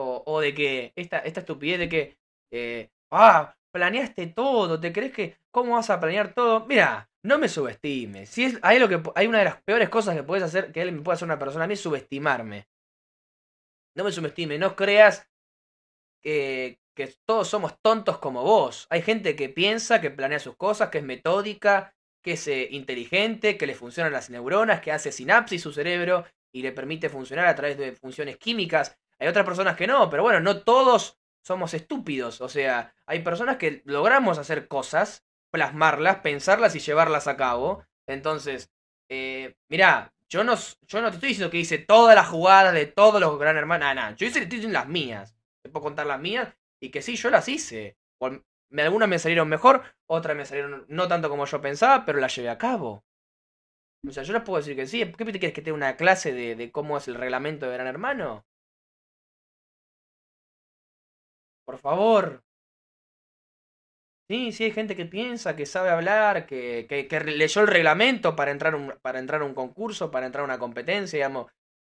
O, de que esta, esta estupidez de que, eh, ah, planeaste todo, ¿te crees que cómo vas a planear todo? Mira, no me subestimes. Si hay, lo que, hay una de las peores cosas que puedes hacer, que él me puede hacer una persona a mí, es subestimarme. No me subestimes, no creas que, todos somos tontos como vos. Hay gente que piensa, que planea sus cosas, que es metódica, que es eh, inteligente, que le funcionan las neuronas, que hace sinapsis su cerebro y le permite funcionar a través de funciones químicas hay otras personas que no, pero bueno, no todos somos estúpidos. O sea, hay personas que logramos hacer cosas, plasmarlas, pensarlas y llevarlas a cabo. Entonces, eh, mirá, yo no, yo no te estoy diciendo que hice todas las jugadas de todos los gran Hermano. No, no, yo hice, estoy diciendo las mías. Te puedo contar las mías y que sí, yo las hice. algunas me salieron mejor, otras me salieron no tanto como yo pensaba, pero las llevé a cabo. O sea, yo les puedo decir que sí. ¿Qué quieres que tenga una clase de cómo es el reglamento de Gran Hermano? Por favor. Sí, sí, hay gente que piensa, que sabe hablar, que, que, leyó el reglamento para entrar, un, para entrar a un concurso, para entrar a una competencia, digamos.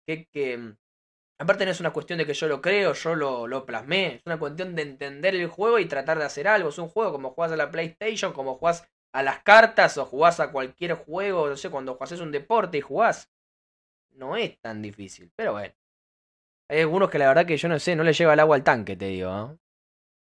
Que, que, mm, Aparte no es una cuestión de que yo lo creo, yo lo, lo, plasmé. Es una cuestión de entender el juego y tratar de hacer algo. Es un juego como jugás a la PlayStation, como jugás a las cartas o jugás a cualquier juego. No sé, cuando haces un deporte y jugás. No es tan difícil, pero bueno. Hay algunos que la verdad que yo no sé, no le lleva el agua al tanque, te digo. ¿eh?